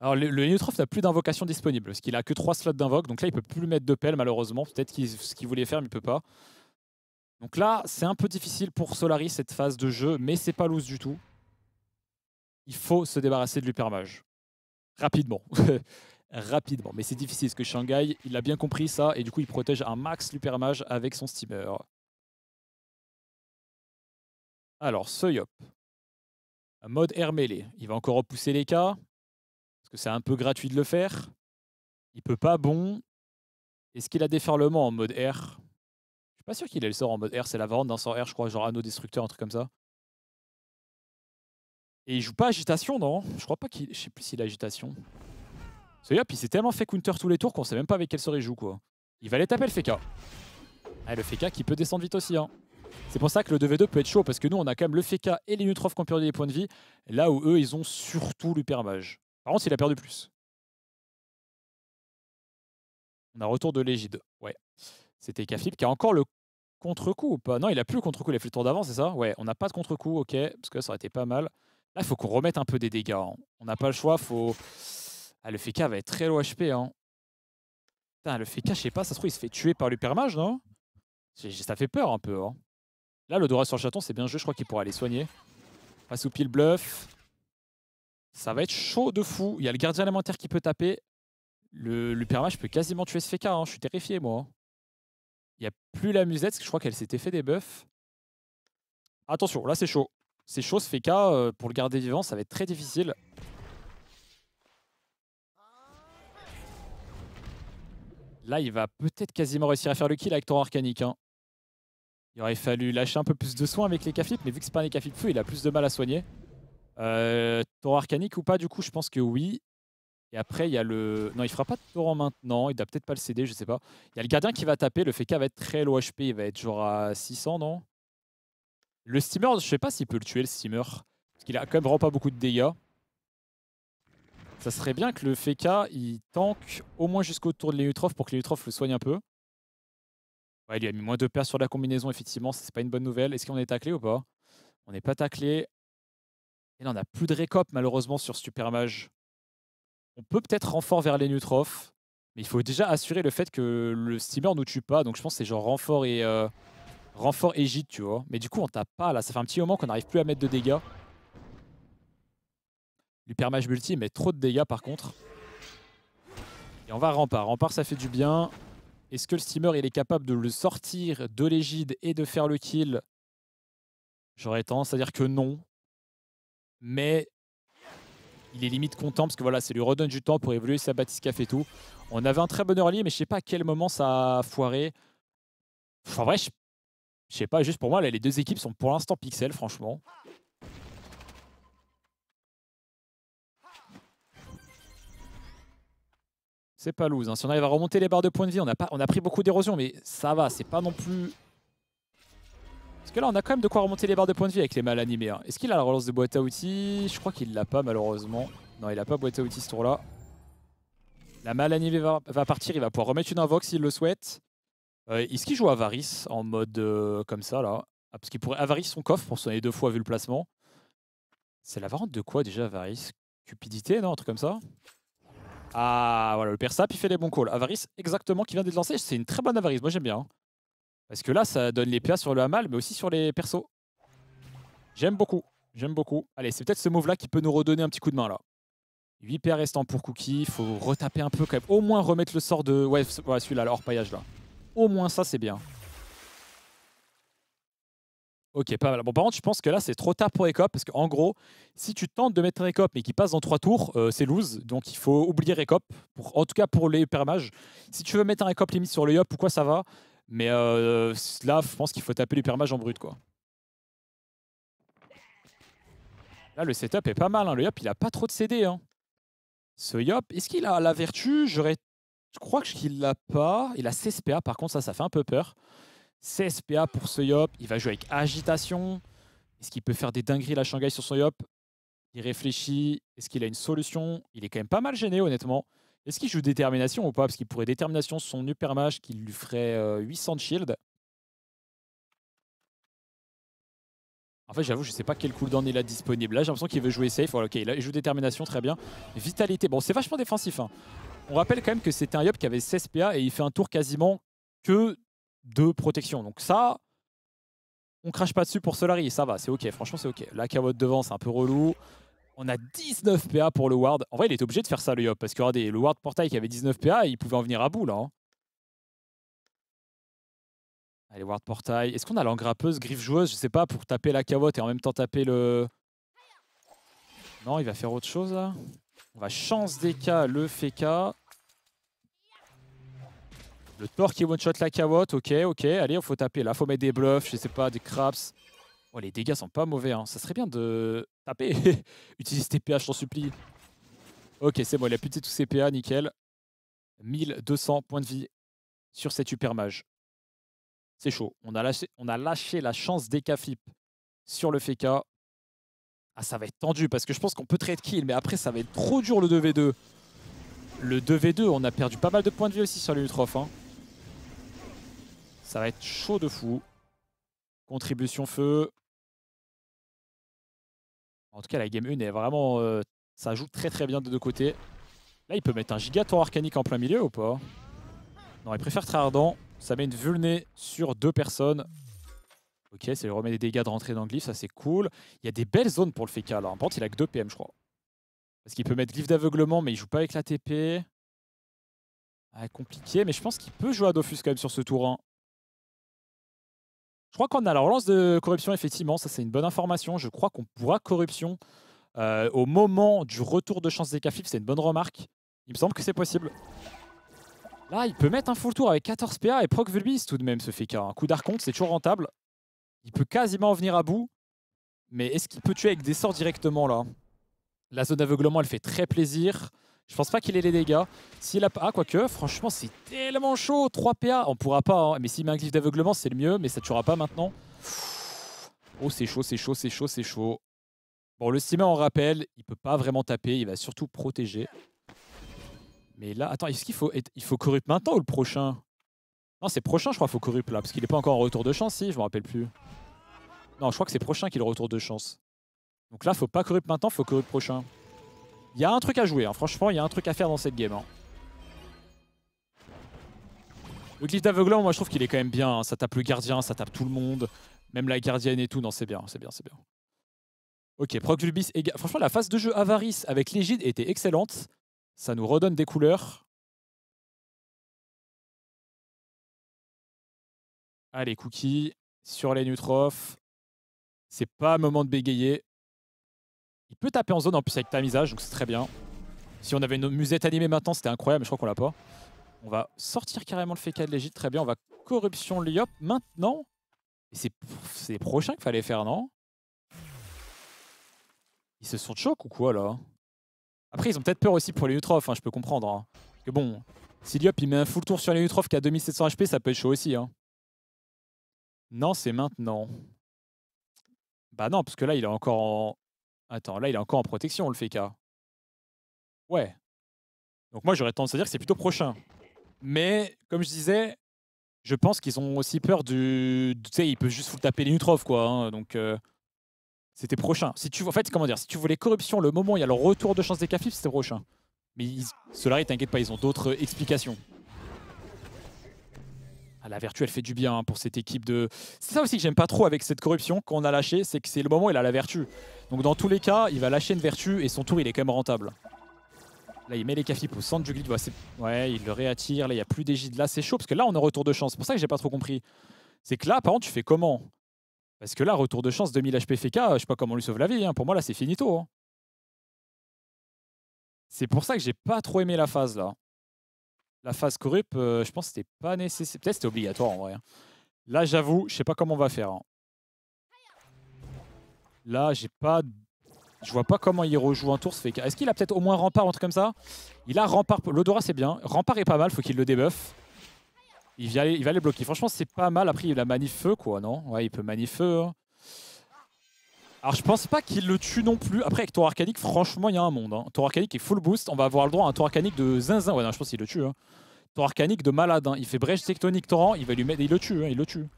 Alors le, neutroph n'a plus d'invocation disponible, parce qu'il a que 3 slots d'invoque, donc là il peut plus mettre de pelle malheureusement, peut-être ce qu'il voulait faire mais il peut pas. Donc là, c'est un peu difficile pour Solaris cette phase de jeu, mais c'est pas loose du tout. Il faut se débarrasser de l'Upermage. Rapidement. Rapidement. Mais c'est difficile, parce que Shanghai, il a bien compris ça, et du coup, il protège un max l'Upermage avec son steamer. Alors, Soyop. Mode R Il va encore repousser les cas, parce que c'est un peu gratuit de le faire. Il peut pas bon. Est-ce qu'il a déferlement en mode R pas sûr qu'il ait le sort en mode R, c'est la vente d'un sort R, je crois, genre anneau destructeur, un truc comme ça. Et il joue pas agitation, non Je crois pas qu'il. Je sais plus s'il a agitation. C'est puis c'est tellement fait counter tous les tours qu'on sait même pas avec quel sort il joue, quoi. Il va aller taper le FK. Ah, le FK qui peut descendre vite aussi, hein. C'est pour ça que le 2v2 peut être chaud, parce que nous, on a quand même le FK et les Nutrof qui ont perdu des points de vie, là où eux, ils ont surtout l'upermage Par contre, il a perdu plus. On a retour de l'égide. Ouais. C'était Kafil qui a encore le Contre-coup ou pas Non, il a plus le contre-coup, il a fait le tour d'avant, c'est ça Ouais, on n'a pas de contre-coup, ok, parce que ça aurait été pas mal. Là, il faut qu'on remette un peu des dégâts. Hein. On n'a pas le choix, faut... Ah, le FK va être très low HP. Hein. Putain, le FK, je sais pas, ça se trouve, il se fait tuer par l'Upermage, non Ça fait peur un peu. Hein. Là, le Dora sur le chaton, c'est bien joué, je crois qu'il pourra aller soigner. Pas sous pile bluff. Ça va être chaud de fou. Il y a le gardien élémentaire qui peut taper. Le, peut quasiment tuer ce FK, hein. je suis terrifié moi. Hein. Il n'y a plus la musette, parce que je crois qu'elle s'était fait des buffs. Attention, là c'est chaud. C'est chaud ce FK, euh, pour le garder vivant, ça va être très difficile. Là, il va peut-être quasiment réussir à faire le kill avec ton Arcanique. Hein. Il aurait fallu lâcher un peu plus de soins avec les cafés, mais vu que c'est pas un cafip feu, il a plus de mal à soigner. Euh, Arcanique ou pas, du coup, je pense que oui. Et après, il y a le. Non, il fera pas de torrent maintenant. Il doit peut-être pas le CD je sais pas. Il y a le gardien qui va taper. Le FK va être très low HP. Il va être genre à 600, non Le steamer, je sais pas s'il peut le tuer, le steamer. Parce qu'il a quand même vraiment pas beaucoup de dégâts. Ça serait bien que le FK il tank au moins jusqu'au tour de l'Eutroph pour que l'Eutroph le soigne un peu. Ouais, il lui a mis moins de pertes sur la combinaison, effectivement. C'est pas une bonne nouvelle. Est-ce qu'on est taclé ou pas On n'est pas taclé. Et là, on n'a plus de récop, malheureusement, sur Super on peut peut-être renfort vers les neutrophes, mais il faut déjà assurer le fait que le steamer nous tue pas. Donc je pense que c'est genre renfort et euh, renfort et tu vois. Mais du coup, on tape pas là. Ça fait un petit moment qu'on n'arrive plus à mettre de dégâts. L'hypermage multi met trop de dégâts par contre. Et on va à rempart. Rempart, ça fait du bien. Est-ce que le steamer, il est capable de le sortir de l'égide et de faire le kill J'aurais tendance à dire que non. Mais il est limite content parce que voilà, ça lui redonne du temps pour évoluer sa café et tout. On avait un très bon early, mais je sais pas à quel moment ça a foiré. en vrai, je, sais pas, juste pour moi, les deux équipes sont pour l'instant pixel, franchement. C'est pas loose. Hein. Si on arrive à remonter les barres de points de vie, on a, pas, on a pris beaucoup d'érosion, mais ça va, c'est pas non plus parce que là, on a quand même de quoi remonter les barres de points de vie avec les mal animés. Hein. Est-ce qu'il a la relance de boîte à outils Je crois qu'il l'a pas, malheureusement. Non, il a pas boîte à outils ce tour-là. La mal animée va, partir. Il va pouvoir remettre une invoque s'il le souhaite. Euh, est-ce qu'il joue Avarice en mode euh, comme ça, là ah, Parce qu'il pourrait Avarice son coffre pour sonner deux fois vu le placement. C'est la variante de quoi déjà, Avarice Cupidité, non Un truc comme ça Ah, voilà, le Persap, il fait les bons calls. Avarice, exactement, qui vient d'être lancé. C'est une très bonne Avarice, moi j'aime bien. Hein. Parce que là, ça donne les PA sur le Hamal, mais aussi sur les persos. J'aime beaucoup. J'aime beaucoup. Allez, c'est peut-être ce move-là qui peut nous redonner un petit coup de main, là. 8 PA restants pour Cookie. il faut retaper un peu quand même. Au moins remettre le sort de... Ouais, celui-là, le paillage là. Au moins ça, c'est bien. Ok, pas mal. Bon, par contre, je pense que là, c'est trop tard pour Recop parce qu'en gros, si tu tentes de mettre un Recop mais qu'il passe dans 3 tours, euh, c'est lose. Donc, il faut oublier Recop. en tout cas pour les permages. Si tu veux mettre un Recop limite sur le Yop ou quoi, ça va. Mais euh, là, je pense qu'il faut taper l'hypermage en brut, quoi. Là, le setup est pas mal. Hein. Le Yop, il a pas trop de CD. Hein. Ce Yop, est-ce qu'il a la vertu J'aurais... Je crois qu'il l'a pas. Il a PA, par contre, ça, ça fait un peu peur. PA pour ce Yop. Il va jouer avec Agitation. Est-ce qu'il peut faire des dingueries la Shanghai sur son Yop Il réfléchit. Est-ce qu'il a une solution Il est quand même pas mal gêné, honnêtement. Est-ce qu'il joue détermination ou pas Parce qu'il pourrait détermination son super qui lui ferait 800 euh, de shield. En fait, j'avoue, je sais pas quel cooldown il a disponible. Là, j'ai l'impression qu'il veut jouer safe. ok, il joue détermination, très bien. Vitalité, bon, c'est vachement défensif. Hein. On rappelle quand même que c'était un Yop qui avait 16 PA et il fait un tour quasiment que de protection. Donc ça, on crache pas dessus pour Solari, ça va, c'est ok, franchement c'est ok. La cavotte devant, c'est un peu relou on a 19 PA pour le Ward. En vrai, il est obligé de faire ça, le Yop, parce que regardez, le Ward Portail qui avait 19 PA, il pouvait en venir à bout, là. Hein. Allez, Ward Portail. Est-ce qu'on a l'engrappeuse, griffe joueuse, je sais pas, pour taper la cavotte et en même temps taper le... Non, il va faire autre chose, là. On va chance cas, le Feka. Le Thor qui one-shot la cavotte, ok, ok. Allez, il faut taper là, faut mettre des bluffs, je sais pas, des craps les dégâts sont pas mauvais, hein. ça serait bien de taper. Utilise tes PH, je t'en supplie. Ok, c'est bon, il a puté tous ses PA, nickel. 1200 points de vie sur cet super C'est chaud. On a, lâché, on a lâché la chance des Cafip sur le FK. Ah, ça va être tendu parce que je pense qu'on peut trade kill, mais après, ça va être trop dur le 2v2. Le 2v2, on a perdu pas mal de points de vie aussi sur les hein. Ça va être chaud de fou. Contribution feu. En tout cas, la game 1 est vraiment. Euh, ça joue très très bien de deux côtés. Là, il peut mettre un gigaton arcanique en plein milieu ou pas Non, il préfère très ardent. Ça met une vulné sur deux personnes. Ok, ça lui remet des dégâts de rentrée dans le glyph, ça c'est cool. Il y a des belles zones pour le FK là. En contre, il a que 2 PM, je crois. Parce qu'il peut mettre glyph d'aveuglement, mais il joue pas avec la TP. Ah, compliqué, mais je pense qu'il peut jouer à Dofus quand même sur ce tour 1. Hein. Je crois qu'on a la relance de corruption, effectivement. Ça, c'est une bonne information. Je crois qu'on pourra corruption euh, au moment du retour de chance des Cafif. C'est une bonne remarque. Il me semble que c'est possible. Là, il peut mettre un full tour avec 14 PA et proc Vulbis tout de même, ce fait qu'un hein. coup d'arconte, c'est toujours rentable. Il peut quasiment en venir à bout. Mais est-ce qu'il peut tuer avec des sorts directement, là La zone d'aveuglement, elle fait très plaisir. Je pense pas qu'il ait les dégâts. S'il a pas... Ah, quoique, franchement, c'est tellement chaud 3 PA, on pourra pas, hein. mais s'il met un glyphe d'aveuglement, c'est le mieux, mais ça tuera pas maintenant. Oh, c'est chaud, c'est chaud, c'est chaud, c'est chaud. Bon, le Steamer, on rappelle, il peut pas vraiment taper, il va surtout protéger. Mais là, attends, est-ce qu'il faut, il faut corrupt maintenant ou le prochain Non, c'est prochain, je crois, faut corrupt là, parce qu'il est pas encore en retour de chance, si, je me rappelle plus. Non, je crois que c'est prochain qu'il est le retour de chance. Donc là, faut pas corrupt maintenant, faut corrupt prochain. Il y a un truc à jouer, hein. franchement, il y a un truc à faire dans cette game. Hein. Le glyph d'aveuglant, moi je trouve qu'il est quand même bien. Hein. Ça tape le gardien, ça tape tout le monde. Même la gardienne et tout. Non, c'est bien, c'est bien, c'est bien. Ok, proc Lubis. Franchement, la phase de jeu Avarice avec l'égide était excellente. Ça nous redonne des couleurs. Allez, Cookie, sur les Nutrophes. C'est pas un moment de bégayer. Il peut taper en zone en plus avec tamisage, donc c'est très bien. Si on avait une musette animée maintenant, c'était incroyable, mais je crois qu'on l'a pas. On va sortir carrément le FK de l'Egypte, très bien. On va Corruption Liop maintenant. C'est les prochains qu'il fallait faire, non Ils se sont de choc ou quoi, là Après, ils ont peut-être peur aussi pour les Utrophes, hein, je peux comprendre. Hein. Que bon, si Liop il met un full tour sur les Utrophes qui a 2700 HP, ça peut être chaud aussi. Hein. Non, c'est maintenant. Bah non, parce que là, il est encore en Attends, là, il est encore en protection, le FK. Ouais. Donc moi, j'aurais tendance à dire que c'est plutôt prochain. Mais, comme je disais, je pense qu'ils ont aussi peur du... Tu sais, il peut juste vous taper les Nutrov, quoi. Hein. donc... Euh, c'était prochain. Si tu, en fait, comment dire, si tu voulais corruption, le moment où il y a le retour de chance des Caflips, c'était prochain. Mais ils... Solari, t'inquiète pas, ils ont d'autres explications. Ah, la vertu, elle fait du bien hein, pour cette équipe de. C'est ça aussi que j'aime pas trop avec cette corruption qu'on a lâchée, c'est que c'est le moment où il a la vertu. Donc dans tous les cas, il va lâcher une vertu et son tour, il est quand même rentable. Là, il met les cafés au centre du glitch. ouais, il le réattire. Là, il n'y a plus d'égide. Là, c'est chaud parce que là, on a retour de chance. C'est pour ça que j'ai pas trop compris. C'est que là, par contre, tu fais comment Parce que là, retour de chance, 2000 HP FK, je sais pas comment on lui sauve la vie. Hein. Pour moi, là, c'est finito. Hein. C'est pour ça que j'ai pas trop aimé la phase là. La phase corrupte, euh, je pense que c'était pas nécessaire. Peut-être c'était obligatoire en vrai. Hein. Là, j'avoue, je sais pas comment on va faire. Hein. Là, j'ai pas. Je vois pas comment il rejoue un tour. Fait... Est-ce qu'il a peut-être au moins rempart entre un truc comme ça Il a rempart. L'odorat, c'est bien. Rempart est pas mal, faut qu'il le débuffe. Il va, les... il va bloquer. Franchement, c'est pas mal. Après, il a manif feu, quoi, non Ouais, il peut manif feu. Hein. Alors je pense pas qu'il le tue non plus. Après avec Tour Arcanique, franchement il y a un monde. Hein. Tour Arcanique est full boost, on va avoir le droit à un Tour Arcanique de zinzin. Ouais non, je pense qu'il le tue. Hein. Tour Arcanique de malade, hein. il fait brèche tectonique torrent, il va lui mettre, il le tue, hein, il le tue.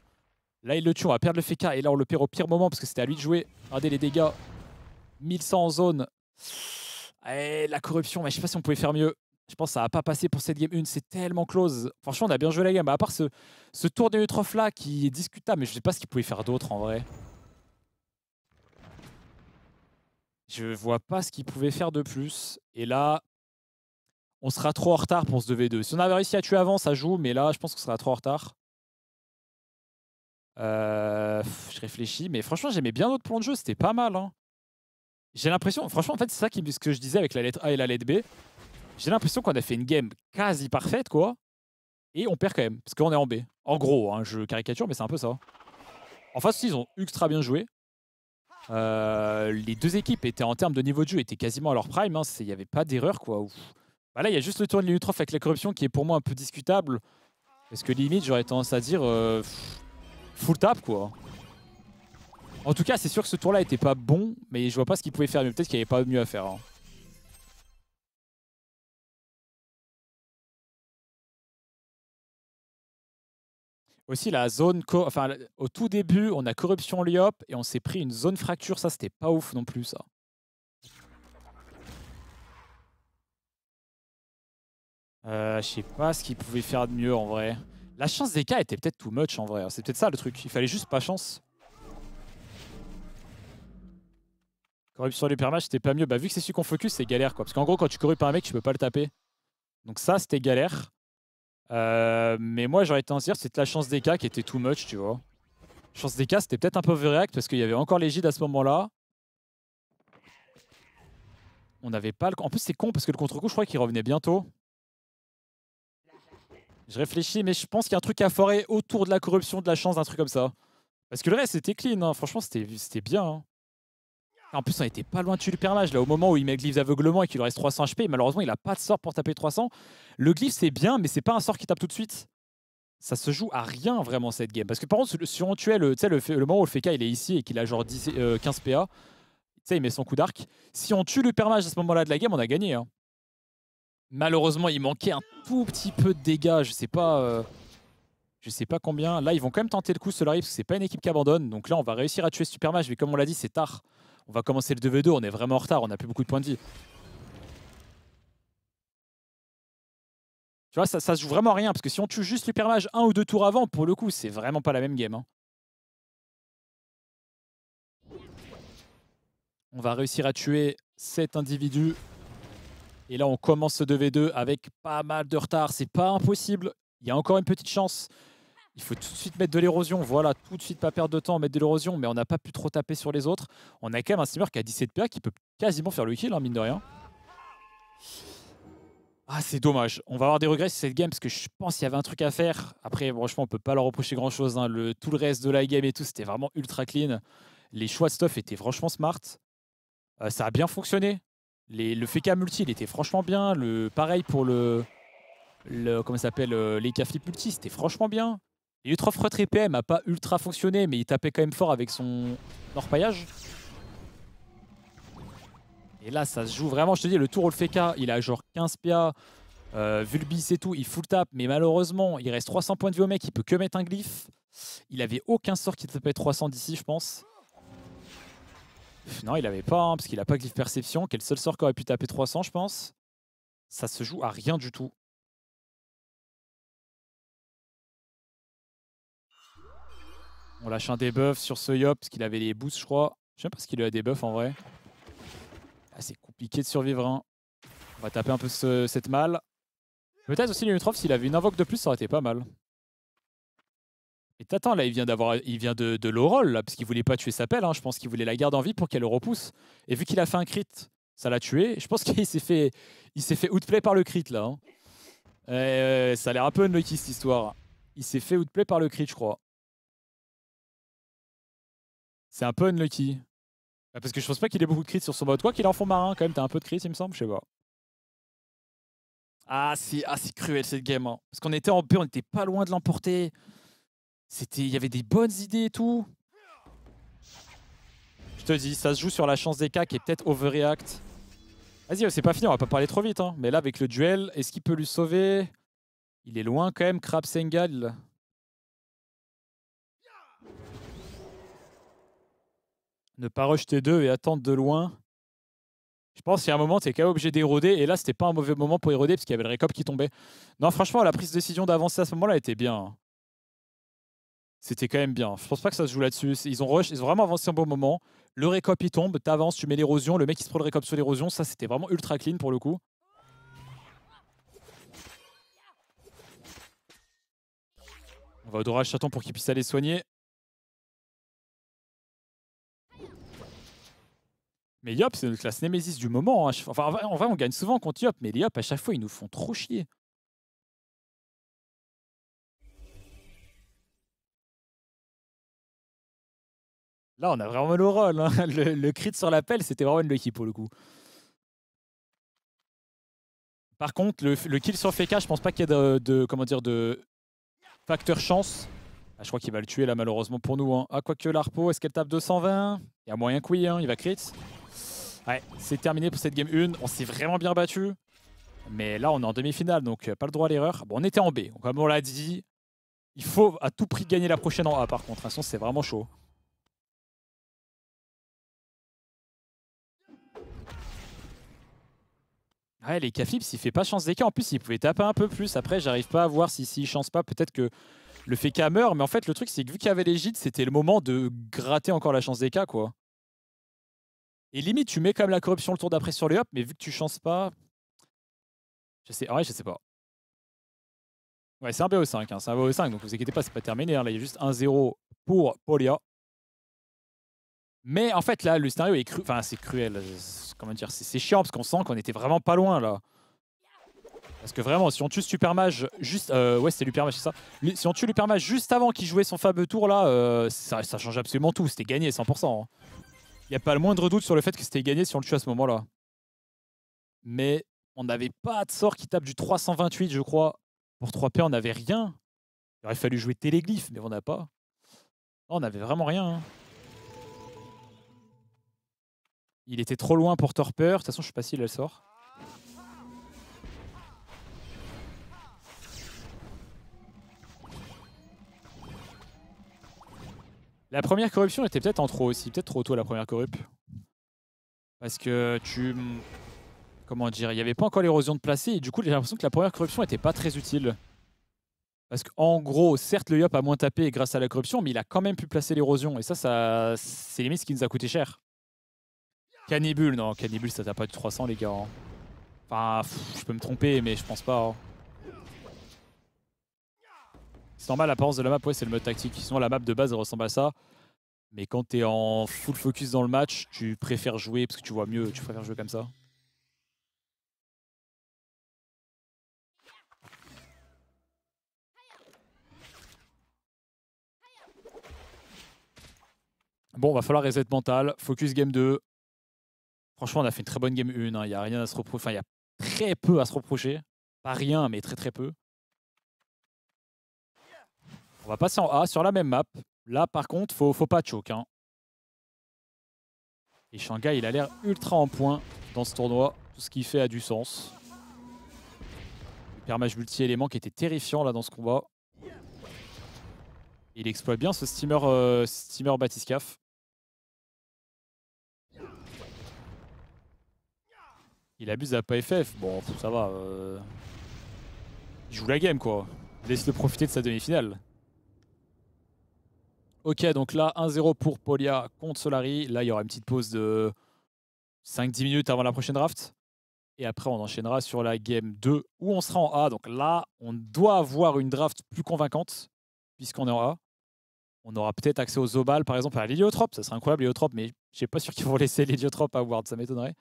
Là il le tue, on va perdre le FK et là on le perd au pire moment parce que c'était à lui de jouer. Regardez les dégâts, 1100 en zone. Eh, la corruption, mais je sais pas si on pouvait faire mieux. Je pense que ça va pas passer pour cette game 1, c'est tellement close. Franchement on a bien joué la game, à part ce, tour de Utrof là qui est discutable, mais je sais pas ce qu'il pouvait faire d'autre en vrai. Je vois pas ce qu'ils pouvaient faire de plus. Et là, on sera trop en retard pour se 2v2. Si on avait réussi à tuer avant, ça joue, mais là, je pense qu'on sera trop en retard. Euh, je réfléchis, mais franchement, j'aimais bien notre plan de jeu, c'était pas mal. Hein. J'ai l'impression, franchement, en fait, c'est ça qui, ce que je disais avec la lettre A et la lettre B. J'ai l'impression qu'on a fait une game quasi parfaite, quoi. Et on perd quand même, parce qu'on est en B. En gros, hein, je caricature, mais c'est un peu ça. En face, ils ont ultra bien joué. Euh, les deux équipes étaient en termes de niveau de jeu étaient quasiment à leur prime. Hein. Il n'y avait pas d'erreur quoi. Bah là, il y a juste le tour de Lilutrof avec la corruption qui est pour moi un peu discutable. Parce que limite, j'aurais tendance à dire euh, full tap quoi. En tout cas, c'est sûr que ce tour-là était pas bon, mais je vois pas ce qu'il pouvait faire mais Peut-être qu'il n'y avait pas mieux à faire. Hein. Aussi, la zone. Enfin, au tout début, on a Corruption Liop et on s'est pris une zone fracture. Ça, c'était pas ouf non plus, ça. Euh, je sais pas ce qu'ils pouvait faire de mieux en vrai. La chance des cas était peut-être too much en vrai. Hein. C'est peut-être ça le truc. Il fallait juste pas chance. Corruption les c'était pas mieux. Bah, vu que c'est celui qu'on focus, c'est galère quoi. Parce qu'en gros, quand tu corrupes un mec, tu peux pas le taper. Donc ça, c'était galère. Euh, mais moi, j'aurais tendance à dire c'était la chance des cas qui était too much, tu vois. Chance des cas, c'était peut-être un peu overreact parce qu'il y avait encore l'égide à ce moment-là. On n'avait pas le. En plus, c'est con parce que le contre-coup, je crois qu'il revenait bientôt. Je réfléchis, mais je pense qu'il y a un truc à forer autour de la corruption, de la chance, d'un truc comme ça. Parce que le reste, c'était clean. Hein. Franchement, c'était bien. Hein. En plus, on était pas loin de tuer le permage. Là, au moment où il met Glyph aveuglement et qu'il lui reste 300 HP, malheureusement, il a pas de sort pour taper 300. Le Glyph, c'est bien, mais c'est pas un sort qui tape tout de suite. Ça se joue à rien vraiment cette game. Parce que par contre, si on tuait le, moment où le FK il est ici et qu'il a genre 15 euh, PA, il met son coup d'arc. Si on tue le permage à ce moment-là de la game, on a gagné. Hein. Malheureusement, il manquait un tout petit peu de dégâts. Je sais pas. Euh, je sais pas combien. Là, ils vont quand même tenter le coup Cela parce que c'est pas une équipe qui abandonne. Donc là, on va réussir à tuer ce Supermage. Mais comme on l'a dit, c'est tard. On va commencer le 2v2, on est vraiment en retard, on n'a plus beaucoup de points de vie. Tu vois, ça, ça se joue vraiment rien, parce que si on tue juste l'hypermage un ou deux tours avant, pour le coup, c'est vraiment pas la même game. Hein. On va réussir à tuer cet individu. Et là, on commence ce 2v2 avec pas mal de retard. C'est pas impossible. Il y a encore une petite chance il faut tout de suite mettre de l'érosion. Voilà, tout de suite pas perdre de temps, mettre de l'érosion, mais on n'a pas pu trop taper sur les autres. On a quand même un steamer qui a 17 PA qui peut quasiment faire le kill, hein, mine de rien. Ah, c'est dommage. On va avoir des regrets sur cette game parce que je pense qu'il y avait un truc à faire. Après, franchement, on peut pas leur reprocher grand chose. Hein. Le, tout le reste de la game et tout, c'était vraiment ultra clean. Les choix de stuff étaient franchement smart. Euh, ça a bien fonctionné. le FK multi, il était franchement bien. Le, pareil pour le. comment ça s'appelle euh, Les multi, c'était franchement bien. Il y a PM, a pas ultra fonctionné, mais il tapait quand même fort avec son orpaillage. Et là, ça se joue vraiment. Je te dis, le tour Olfeka, il a genre 15 PA, euh, Vulbis et tout, il full tape, mais malheureusement, il reste 300 points de vie au mec, il peut que mettre un Glyph. Il avait aucun sort qui tapait 300 d'ici, je pense. Non, il avait pas, hein, parce qu'il a pas Glyph perception. Quel seul sort qui aurait pu taper 300, je pense Ça se joue à rien du tout. On lâche un debuff sur ce Yop parce qu'il avait les boosts, je crois. Je sais pas ce qu'il a des buffs en vrai. Ah, c'est compliqué de survivre. Hein. On va taper un peu cette malle. Peut-être aussi Limitrof, s'il avait une invoque de plus, ça aurait été pas mal. Et t'attends, là, il vient d'avoir, il vient de, de là, parce qu'il voulait pas tuer sa pelle. Hein. Je pense qu'il voulait la garder en vie pour qu'elle le repousse. Et vu qu'il a fait un crit, ça l'a tué. Je pense qu'il s'est fait, fait outplay par le crit, là. Hein. Eh, eh, ça a l'air un peu unlucky, cette histoire. Il s'est fait outplay par le crit, je crois. C'est un peu unlucky. Bah, parce que je pense pas qu'il ait beaucoup de crits sur son mode. Quoi qu'il en fond marin, hein, quand même, t'as un peu de crits, il me semble, je sais pas. Ah, c'est ah, cruel cette game. Hein. Parce qu'on était en B, on était pas loin de l'emporter. C'était, Il y avait des bonnes idées et tout. Je te dis, ça se joue sur la chance des cas qui est peut-être overreact. Vas-y, c'est pas fini, on va pas parler trop vite. Hein. Mais là, avec le duel, est-ce qu'il peut lui sauver Il est loin quand même, Krabsengal. Sengal. ne pas rejeter deux et attendre de loin. Je pense qu'il y a un moment, es quand même obligé d'éroder. Et là, c'était pas un mauvais moment pour éroder parce qu'il y avait le récop qui tombait. Non, franchement, la prise de décision d'avancer à ce moment-là était bien. Hein. C'était quand même bien. Je pense pas que ça se joue là-dessus. Ils ont rush, ils ont vraiment avancé un bon moment. Le récop, il tombe, avances, tu mets l'érosion. Le mec, il se prend le récop sur l'érosion. Ça, c'était vraiment ultra clean pour le coup. On va au dorage chaton pour qu'il puisse aller soigner. Mais Yop, c'est notre classe némésis du moment. Hein. Enfin, en vrai, on gagne souvent contre Yop, mais les Yop, à chaque fois, ils nous font trop chier. Là, on a vraiment hein. le rôle. Le, crit sur l'appel, c'était vraiment une lucky pour le coup. Par contre, le, kill sur FK, je pense pas qu'il y ait de, comment dire, de facteur chance. Ah, je crois qu'il va le tuer là, malheureusement pour nous. Hein. Ah, quoique l'arpo, est-ce qu'elle tape 220 Il y a moyen que oui, hein, il va crit. Ouais, c'est terminé pour cette game 1. On s'est vraiment bien battu. Mais là, on est en demi-finale, donc euh, pas le droit à l'erreur. Bon, on était en B. comme on l'a dit, il faut à tout prix gagner la prochaine en A, par contre. De toute façon, c'est vraiment chaud. Ouais, les k il fait pas chance des cas En plus, il pouvait taper un peu plus. Après, j'arrive pas à voir s'il si, chance pas. Peut-être que le FK meurt. Mais en fait, le truc, c'est que vu qu'il y avait les c'était le moment de gratter encore la chance des cas, quoi. Et limite, tu mets quand même la corruption le tour d'après sur les hop, mais vu que tu chances pas. Je sais, ouais, je sais pas. Ouais, c'est un BO5, hein, c'est un BO5, donc vous inquiétez pas, c'est pas terminé. Hein. Là, il y a juste 1-0 pour Polia. Mais en fait, là, le scénario est cru... enfin, c'est cruel. Euh, comment dire C'est chiant parce qu'on sent qu'on était vraiment pas loin là. Parce que vraiment, si on tue Supermage juste. Euh, ouais, c'était Lupermage, c'est ça. Si on tue Lupermage juste avant qu'il jouait son fameux tour là, euh, ça, change absolument tout. C'était gagné 100% n'y a pas le moindre doute sur le fait que c'était gagné si on le tue à ce moment-là. Mais on n'avait pas de sort qui tape du 328, je crois. Pour 3P, on n'avait rien. Il aurait fallu jouer Téléglyphe, mais on n'a pas. on n'avait vraiment rien. Hein. Il était trop loin pour Torpeur. De toute façon, je ne sais pas s'il si a le sort. La première corruption était peut-être en trop aussi, peut-être trop tôt la première corruption, Parce que tu... Comment dire, il n'y avait pas encore l'érosion de placer, et du coup j'ai l'impression que la première corruption n'était pas très utile. Parce qu'en gros, certes le Yop a moins tapé grâce à la corruption, mais il a quand même pu placer l'érosion et ça, ça c'est limite ce qui nous a coûté cher. Cannibule, non, Cannibule ça t'a pas du 300 les gars. Hein. Enfin, je peux me tromper mais je pense pas. Hein. C'est normal, l'apparence de la map, ouais, c'est le mode tactique. Sinon, la map de base, ressemble à ça. Mais quand tu es en full focus dans le match, tu préfères jouer, parce que tu vois mieux, tu préfères jouer comme ça. Bon, va falloir reset mental, focus game 2. Franchement, on a fait une très bonne game 1, il n'y a rien à se reprocher, enfin, il y a très peu à se reprocher. Pas rien, mais très très peu. On va passer en A sur la même map. Là, par contre, faut, faut pas choke. Hein. Et Shanghai, il a l'air ultra en point dans ce tournoi. Tout ce qu'il fait a du sens. Le permage multi-élément qui était terrifiant là dans ce combat. il exploite bien ce steamer, euh, Batiscaf. Il abuse la PFF. FF. Bon, ça va. Euh. Il joue la game quoi. Laisse-le profiter de sa demi-finale. Ok, donc là, 1-0 pour Polia contre Solari. Là, il y aura une petite pause de 5-10 minutes avant la prochaine draft. Et après, on enchaînera sur la game 2 où on sera en A. Donc là, on doit avoir une draft plus convaincante puisqu'on est en A. On aura peut-être accès aux Zobal, par exemple, à l'héliotrope. Ça serait incroyable, l'héliotrope, mais je ne pas sûr qu'ils vont laisser l'héliotrope à Ward, ça m'étonnerait.